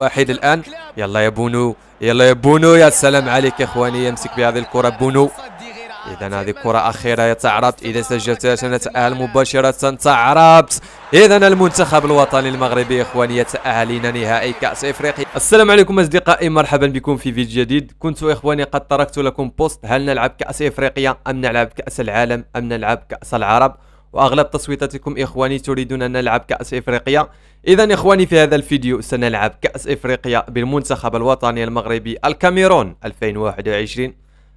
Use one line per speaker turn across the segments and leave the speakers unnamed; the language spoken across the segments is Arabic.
واحد الان يلا يا بونو يلا يا بونو يا سلام عليك اخواني يمسك بهذه الكره بونو اذا هذه كره اخيره يا اذا سجلتها سنتاهل مباشره تعربت اذا المنتخب الوطني المغربي اخواني يتاهل نهائي كاس افريقيا السلام عليكم اصدقائي مرحبا بكم في فيديو جديد كنت اخواني قد تركت لكم بوست هل نلعب كاس افريقيا ام نلعب كاس العالم ام نلعب كاس العرب وأغلب تصويتاتكم إخواني تريدون أن نلعب كأس إفريقيا إذا إخواني في هذا الفيديو سنلعب كأس إفريقيا بالمنتخب الوطني المغربي الكاميرون 2021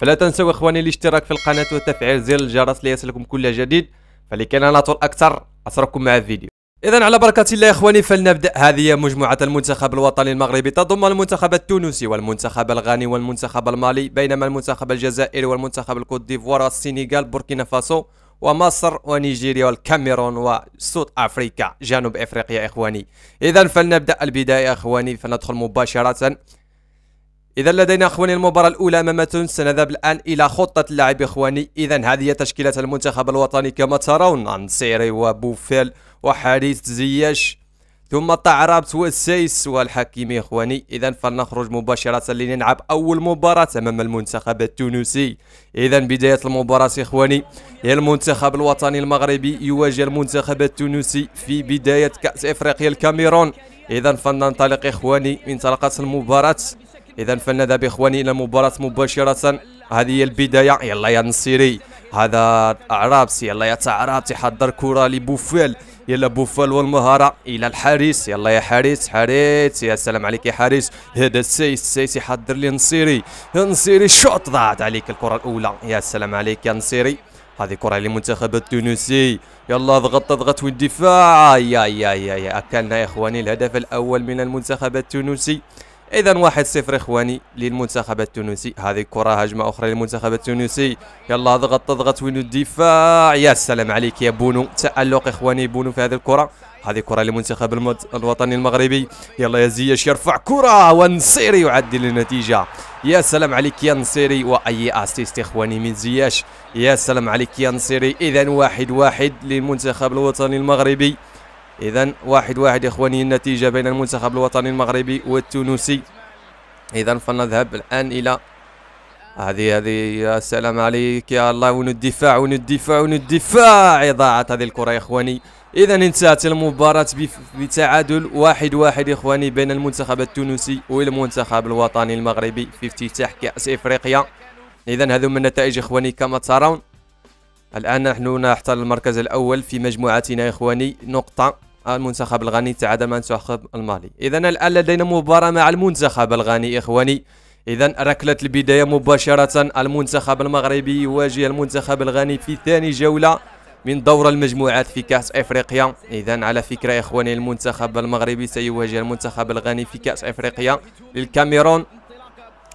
فلا تنسوا إخواني الاشتراك في القناة وتفعيل زر الجرس ليصلكم كل جديد فلكي لا نطول أكثر أترككم مع الفيديو إذا على بركة الله إخواني فلنبدأ هذه مجموعة المنتخب الوطني المغربي تضم المنتخب التونسي والمنتخب الغاني والمنتخب المالي بينما المنتخب الجزائري والمنتخب الكوت ديفوار والسنغال بوركينا فاسو ومصر ونيجيريا والكاميرون وسود افريكا جنوب افريقيا اخواني اذا فلنبدا البدايه اخواني فندخل مباشره اذا لدينا اخواني المباراه الاولى امام تونس سنذهب الان الى خطه اللعب اخواني اذا هذه تشكيله المنتخب الوطني كما ترون انسيري وبوفيل وحارس زياش ثم تعرب سوى السيس والحكيم إخواني إذا فلنخرج مباشرة لنلعب أول مباراة أمام المنتخب التونسي إذا بداية المباراة إخواني هي المنتخب الوطني المغربي يواجه المنتخب التونسي في بداية كأس إفريقيا الكاميرون إذا فلننطلق إخواني انطلقت المباراة إذا فلنذهب إخواني إلى المباراة مباشرة هذه هي البداية يلا يا نصيري هذا عرابسي يلا يا تعرابسي حضر كرة لبوفال يلا بوفال والمهاره الى الحارس يلا يا حارس حارس يا سلام عليك يا حارس هذا السيس السيس يحضر لي نصيري نصيري شوط ضاعت عليك الكره الاولى يا سلام عليك يا نصيري هذه كره للمنتخب التونسي يلا ضغط ضغط والدفاع يا يا يا يا اكلنا يا اخواني الهدف الاول من المنتخب التونسي اذا واحد صفر اخواني للمنتخب التونسي هذه كره هجمه اخرى للمنتخب التونسي يلا ضغط ضغط وين الدفاع يا سلام عليك يا بونو تالق اخواني بونو في هذه الكره هذه كره للمنتخب المد... الوطني المغربي يلا يا زياش يرفع كره ونصيري يعدل النتيجه يا سلام عليك يا نصيري واي اسيست اخواني من زياش يا سلام عليك يا نصيري اذا واحد واحد للمنتخب الوطني المغربي إذا واحد واحد إخواني النتيجة بين المنتخب الوطني المغربي والتونسي إذا فلنذهب الآن إلى هذه هذه سلام عليك يا الله ون الدفاع ون الدفاع ون الدفاع ضاعت هذه الكرة يا إخواني إذا انتهت المباراة بتعادل واحد واحد إخواني بين المنتخب التونسي والمنتخب الوطني المغربي في افتتاح كأس إفريقيا إذا هذو من النتائج إخواني كما ترون الآن نحن نحتل المركز الأول في مجموعتنا إخواني نقطة المنتخب الغاني تعادل مع المنتخب المالي اذا الان لدينا مباراه مع المنتخب الغاني اخواني اذا ركله البدايه مباشره المنتخب المغربي يواجه المنتخب الغاني في ثاني جوله من دور المجموعات في كأس أفريقيا إذا على فكرة إخواني المنتخب المغربي سيواجه المنتخب الغاني في كأس أفريقيا للكاميرون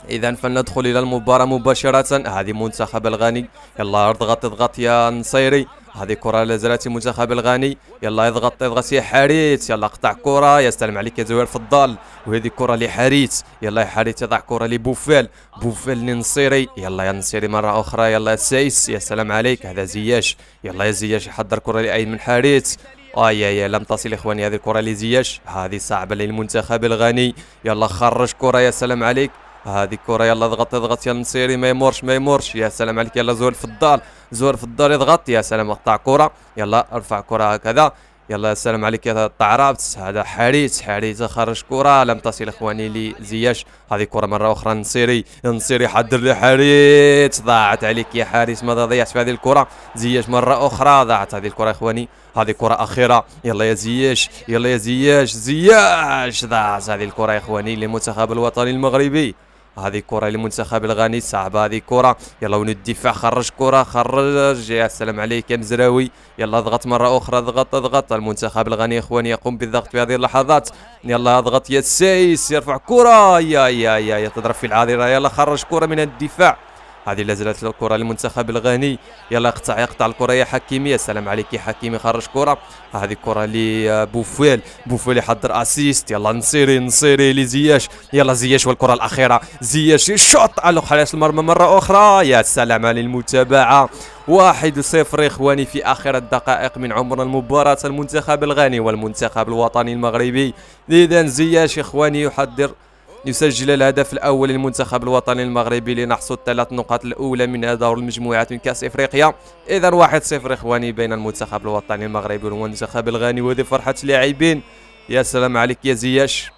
إذا فلندخل إلى المباراة مباشرة هذه منتخب الغاني يلا اضغط اضغط يا نصيري هذه كره لازالت منتخب الغاني يلا يضغط يضغط يا حارث يلا قطع كره يستلم عليك يا زوير الضال وهذه كره لحارث يلا يا حارث يضع كره لبوفال بوفال لنصيري يلا يا نصيري مره اخرى يلا يا سايس يا سلام عليك هذا زياش يلا يا زياش يحضر كره لاي من حارث اي اي لم تصل اخواني هذه الكره لزياش هذه صعبه للمنتخب الغاني يلا خرج كره يا سلام عليك هذه كرة يلا اضغط اضغط يا النصيري ما يمرش ما يمرش يا سلام عليك يلا زول في الدار زول في الدار يضغط يا سلام قطع كرة يلا ارفع كرة هكذا يلا سلام عليك يا الطعرابس هذا حارس حارس خرج كره لم تصل اخواني لزياش هذه كره مره اخرى نصيري نصيري حضر لي حارس ضاعت عليك يا حارس ما ضيعت في هذه الكره زياش مره اخرى ضاعت هذه الكره اخواني هذه كره اخيره يلا يا زياش يلا يا زياش زياش ضاعت هذه الكره اخواني للمنتخب الوطني المغربي هذه كره للمنتخب الغاني صعبه هذه كره يلا ون الدفاع خرج كره خرج يا سلام عليك يا مزراوي يلا اضغط مره اخرى اضغط اضغط المنتخب الغاني اخواني يقوم بالضغط في هذه اللحظات يلا اضغط يا السايس يرفع كره يا يا يا, يا تضرب في العارضه يلا خرج كره من الدفاع هذه لازالت الكره للمنتخب الغاني يلا يقطع يقطع الكره يا حكيمي يا سلام عليك يا حكيمي خرج كره هذه كره لبوفيل بوفيل يحضر اسيست يلا نصيري نصيري لزياش يلا زياش والكره الاخيره زياش الشوط على خلاص المرمى مره اخرى يا سلام على المتابعة واحد صفر إخواني في آخر الدقائق من عمر المباراة المنتخب الغاني والمنتخب الوطني المغربي إذا زياش إخواني يحضر يسجل الهدف الأول للمنتخب الوطني المغربي لنحصد الثلاث نقاط الأولى من دور المجموعات من كأس إفريقيا واحد 1-0 إخواني بين المنتخب الوطني المغربي والمنتخب الغاني وهذه فرحة لاعبين يا سلام عليك يا زياش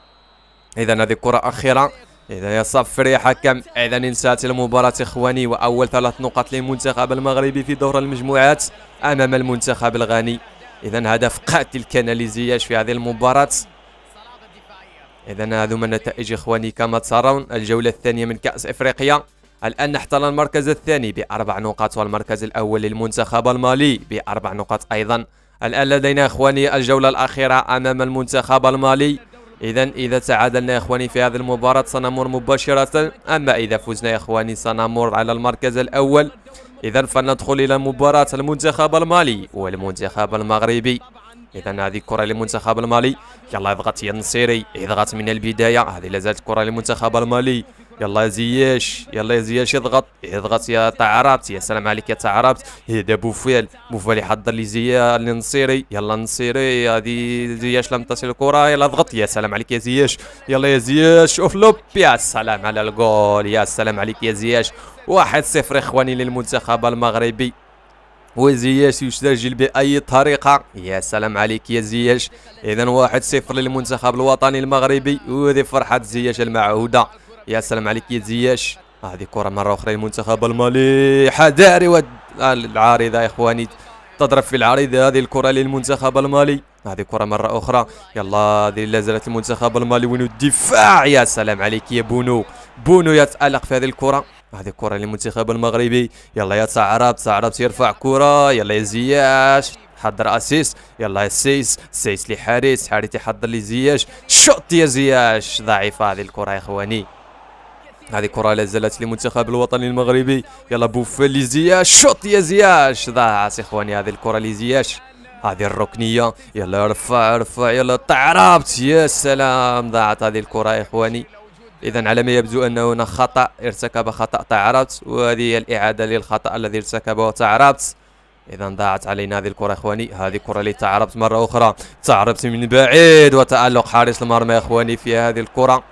إذا هذه كرة أخيرة إذا يا يا حكم إذا انتهت المباراة إخواني وأول ثلاث نقاط للمنتخب المغربي في دور المجموعات أمام المنتخب الغاني إذا هدف قاتل كان لزياش في هذه المباراة إذا هذوما نتائج إخواني كما ترون الجولة الثانية من كأس إفريقيا الآن نحتل المركز الثاني بأربع نقاط والمركز الأول للمنتخب المالي بأربع نقاط أيضا الآن لدينا إخواني الجولة الأخيرة أمام المنتخب المالي إذا إذا تعادلنا إخواني في هذه المباراة سنمر مباشرة أما إذا فزنا إخواني سنمر على المركز الأول إذا فلندخل إلى مباراة المنتخب المالي والمنتخب المغربي اذا هذه كره للمنتخب المالي يلا يضغط يا يضغط من البدايه هذه لازالت كره للمنتخب المالي يلا يا زياش يلا يا زياش يضغط يضغط يا تعربت يا سلام عليك يا تعربت هذا إيه، بوفال بوفال يحضر لي زيا للنصيري يلا النصيري هذه زياش لم تصل الكره يلا اضغط يا سلام عليك يا زياش يلا يا زياش لوب يا سلام على الجول يا سلام عليك يا زياش واحد صفر اخواني للمنتخب المغربي وزياش يسجل باي طريقه يا سلام عليك يا زياش اذا واحد صفر للمنتخب الوطني المغربي وهذه فرحه زياش المعهوده يا سلام عليك يا زياش هذه كره مره اخرى للمنتخب المالي حداري والعارضة العارضه يا اخواني تضرب في العارضه هذه الكره للمنتخب المالي هذه كره مره اخرى يلا هذه لا زالت المنتخب المالي وين الدفاع يا سلام عليك يا بونو بونو يتالق في هذه الكره هذه كره للمنتخب المغربي يلا يا تعرب تعرب يرفع كره يلا يا زياش حضر اسيس يلا يا سيس سيس لحارس حارس يحضر لزياش شوط يا زياش ضعيفه هذه الكره يا اخواني هذه كره لا زالت للمنتخب الوطني المغربي يلا بوفال لزياش شوط يا زياش ضاعت اخواني هذه الكره لزياش هذه الركنيه يلا رفع رفع يلا تعربت يا سلام ضاعت هذه الكره يا اخواني إذا على ما يبدو أن هنا خطأ ارتكب خطأ تعربت وهذه هي الإعادة للخطأ الذي ارتكبه تعربت إذا ضاعت علينا هذه الكرة إخواني هذه الكرة اللي تعربت مرة أخرى تعربت من بعيد وتألق حارس المرمى إخواني في هذه الكرة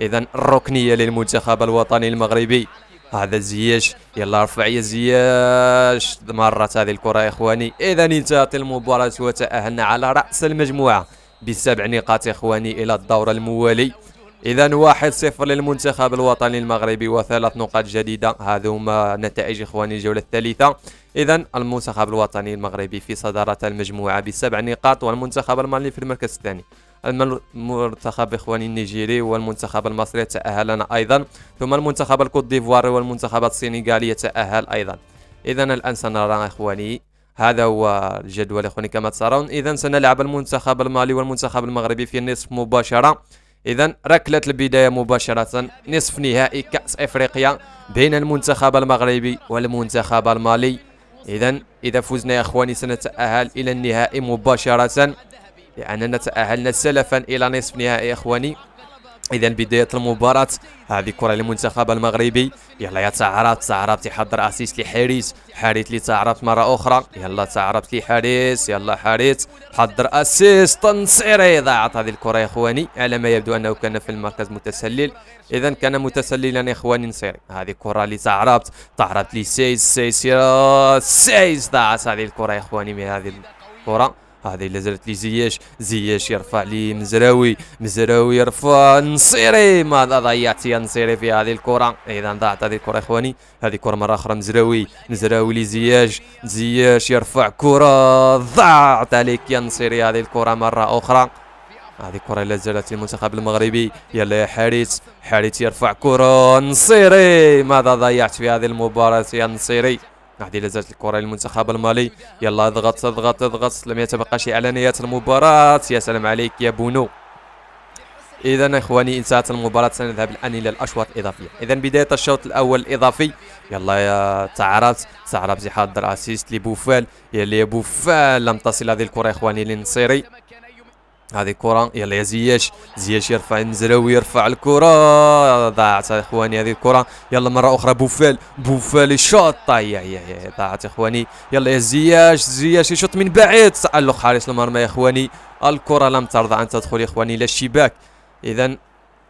إذا الركنية للمنتخب الوطني المغربي هذا زياش يلا رفع يا زياش مرت هذه الكرة إخواني إذا انتهت المباراة وتأهلنا على رأس المجموعة بسبع نقاط إخواني إلى الدور الموالي اذا واحد صفر للمنتخب الوطني المغربي وثلاث نقاط جديده هذوما نتائج اخواني الجوله الثالثه اذا المنتخب الوطني المغربي في صداره المجموعه بسبع نقاط والمنتخب المالي في المركز الثاني المنتخب اخواني النيجيري والمنتخب المصري تاهلنا ايضا ثم المنتخب الكوت ديفواري والمنتخب السنغالي يتاهل ايضا اذا الان سنرى اخواني هذا هو الجدول اخواني كما ترون اذا سنلعب المنتخب المالي والمنتخب المغربي في النصف مباشره إذا ركلة البداية مباشرة نصف نهائي كأس إفريقيا بين المنتخب المغربي والمنتخب المالي إذا إذا فزنا يا أخواني سنتأهل إلى النهائي مباشرة لأننا تأهلنا سلفا إلى نصف نهائي أخواني اذا بدايه المباراه هذه كره للمنتخب المغربي يلا يا تعرفت تعرب يحضر اسيس لحارس حارث اللي تعرب مره اخرى يلا تعرفت لحارس يلا حارث حضر اسيس تنصيري ضاعت هذه الكره يا اخواني على ما يبدو انه كان في المركز متسلل اذا كان متسللا يا اخواني نصيري هذه كره اللي تعرفت تعرب لسيس سيس سيس ضاعت هذه الكره يا اخواني من هذه الكره هذه اللي زرت لي زياش زياش يرفع لي مزراوي مزراوي يرفع نصيري ماذا ضيعت يا نصيري في هذه الكره اذا ضاعت هذه الكره اخواني هذه كره مره اخرى مزراوي مزراوي لزياش زياش يرفع كره ضاعت عليك يا نصيري هذه الكره مره اخرى هذه كرة لا زالت المنتخب المغربي يلا يا حارس حارس يرفع كرة نصيري ماذا ضيعت في هذه المباراة يا نصيري تعديله زادت الكره للمنتخب المالي يلا اضغط اضغط اضغط لم يتبقى شيء على نهايه المباراه يا سلام عليك يا بونو اذا اخواني انتهت المباراه سنذهب الان الى الاشواط الاضافيه اذا بدايه الشوط الاول الاضافي يلا يا تعرفت تعرفت يحضر اسيست لبوفال يا بوفال لم تصل هذه الكره اخواني للنصيري هذه كرة يلا يا زياش زياش يرفع المزراوي يرفع الكرة ضاعت اخواني هذه الكرة يلا مرة أخرى بوفال بوفال الشوط طيب، يا ضاعت يا اخواني يلا يا زياش زياش يشوط من بعيد تألق حارس المرمى يا اخواني الكرة لم ترضى أن تدخل يا اخواني إلى الشباك إذا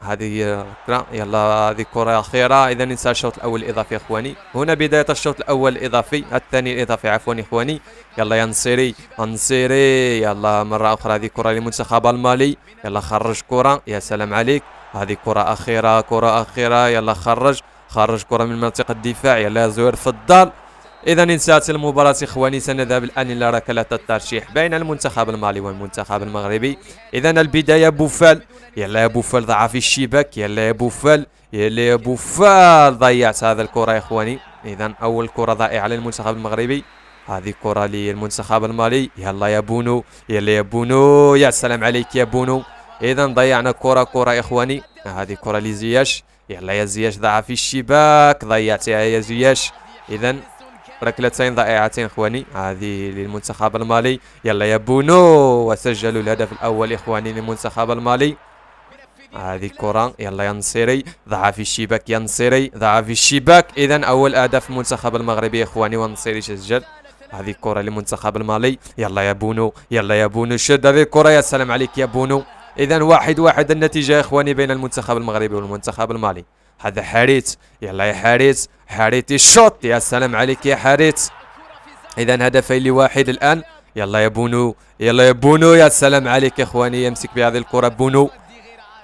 هذه الكرة يلا هذه كرة أخيرة إذا ننسى الشوط الأول الإضافي إخواني هنا بداية الشوط الأول الإضافي الثاني الإضافي عفوا إخواني يلا يا نصيري نصيري يلا مرة أخرى هذه كرة للمنتخب المالي يلا خرج كرة يا سلام عليك هذه كرة أخيرة كرة أخيرة يلا خرج خرج كرة من منطقة الدفاع يلا زهير في الدار إذا انتهت المباراة إخواني سنذهب الآن إلى ركلة الترشيح بين المنتخب المالي والمنتخب المغربي إذا البداية بوفال يلا يا بوفال ضاع في الشباك يلا يا بوفال يلا يا بوفال ضيعت هذا الكرة يا إخواني إذا أول كرة ضائعة للمنتخب المغربي هذه كرة للمنتخب المالي يلا يا بونو يلا يا بونو يا سلام عليك يا بونو إذا ضيعنا كرة كرة إخواني هذه كرة لزياش يلا يا زياش ضاع في الشباك ضيعتها يا زياش إذا ركلتين ضائعتين اخواني هذه للمنتخب المالي يلا يا بونو وسجلوا الهدف الاول اخواني للمنتخب المالي هذه كرة يلا يا نصيري ضاع في الشباك يا نصيري ضاع في الشباك اذا اول اهداف المنتخب المغربي اخواني ونصيري سجل هذه كرة للمنتخب المالي يلا يا بونو يلا يا بونو شد هذه الكرة يا سلام عليك يا بونو اذا واحد واحد النتيجة اخواني بين المنتخب المغربي والمنتخب المالي هذا حارث يلا يا حارث حارث الشوط يا سلام عليك يا حارث اذا هدفين لواحد الان يلا يا بونو يلا يا بونو يا سلام عليك اخواني يمسك بهذه الكره بونو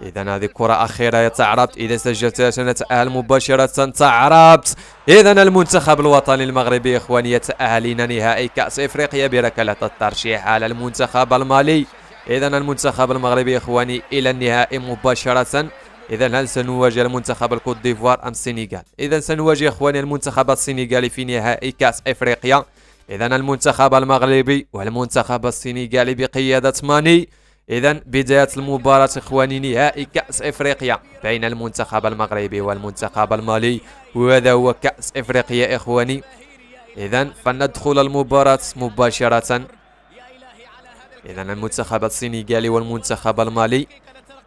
اذا هذه كره اخيره يا تعربت اذا سجلتها سنتاهل مباشره تعربت اذا المنتخب الوطني المغربي اخواني يتاهل الى نهائي كاس افريقيا بركله الترشيح على المنتخب المالي اذا المنتخب المغربي اخواني الى النهائي مباشره اذا هل سنواجه المنتخب الكوت ديفوار ام السنغال اذا سنواجه اخواني المنتخب السنغالي في نهائي كاس افريقيا اذا المنتخب المغربي والمنتخب السنغالي بقياده ماني اذا بدايه المباراه اخواني نهائي كاس افريقيا بين المنتخب المغربي والمنتخب المالي وهذا هو كاس افريقيا اخواني اذا فندخل المباراه مباشره اذا المنتخب السنغالي والمنتخب المالي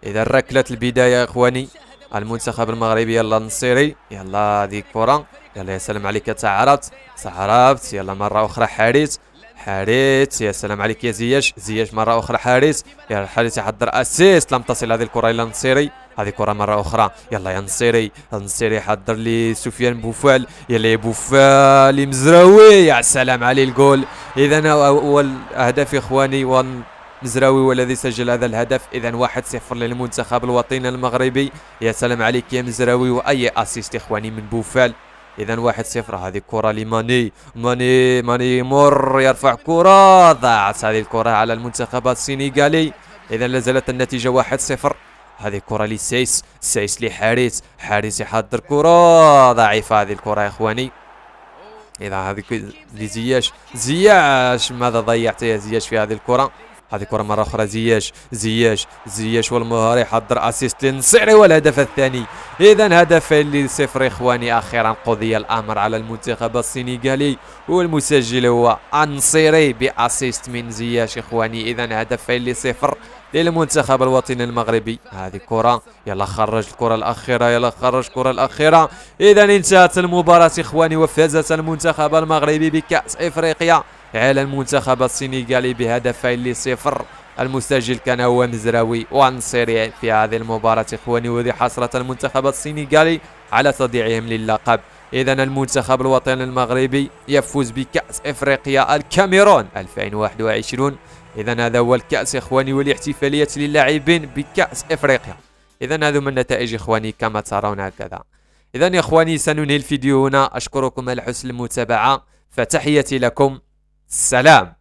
اذا ركله البدايه يا اخواني المنتخب المغربي يلا النصيري يلا هذه كره يلا يا سلام عليك تعرفت تعرفت يلا مره اخرى حارس حارس يا سلام عليك يا زياش زياش مره اخرى حارس يا حارس يحضر اسيست لم تصل هذه الكره الى النصيري هذه كره مره اخرى يلا يا نصيري النصيري حضر لي سفيان بوفال يلا يا بوفال مزراوي يا سلام عليه الجول اذا اول اهداف اخواني الزراوي والذي سجل هذا الهدف إذا 1-0 للمنتخب الوطني المغربي يا سلام عليك يا مزراوي وأي أسيست إخواني من بوفال اذا واحد صفر هذه كره لماني ماني ماني مر يرفع كره ضاعت هذه الكره على المنتخب السنغالي اذا لازالت النتيجه واحد صفر هذه كره لسيس سيس لحارس حارس يحضر كره ضعيفه هذه الكره اخواني اذا هذه لزياش زياش ماذا ضيعت يا زياش في هذه الكره هذه كره مره اخرى زياش زياش زياش والمهاري حضر اسيست للنصيري والهدف الثاني اذا هدفين لصفر اخواني اخيرا قضي الامر على المنتخب السنغالي والمسجل هو النصيري باسيست من زياش اخواني اذا هدفين لصفر للمنتخب الوطني المغربي هذه كرة يلا خرج الكرة الأخيرة يلا خرج الكرة الأخيرة إذا انتهت المباراة إخواني وفازت المنتخب المغربي بكأس إفريقيا على المنتخب السنغالي بهدفين لصفر المسجل كان هو مزراوي وعنصري في هذه المباراة إخواني وذي حسرة المنتخب السنغالي على تضييعهم للقب إذا المنتخب الوطني المغربي يفوز بكأس إفريقيا الكاميرون 2021 إذا هذا هو الكأس إخواني والاحتفالية للاعبين بكأس إفريقيا إذا هذو من النتائج إخواني كما ترون هكذا إذا إخواني سننهي الفيديو هنا أشكركم على حسن المتابعة فتحيتي لكم سلام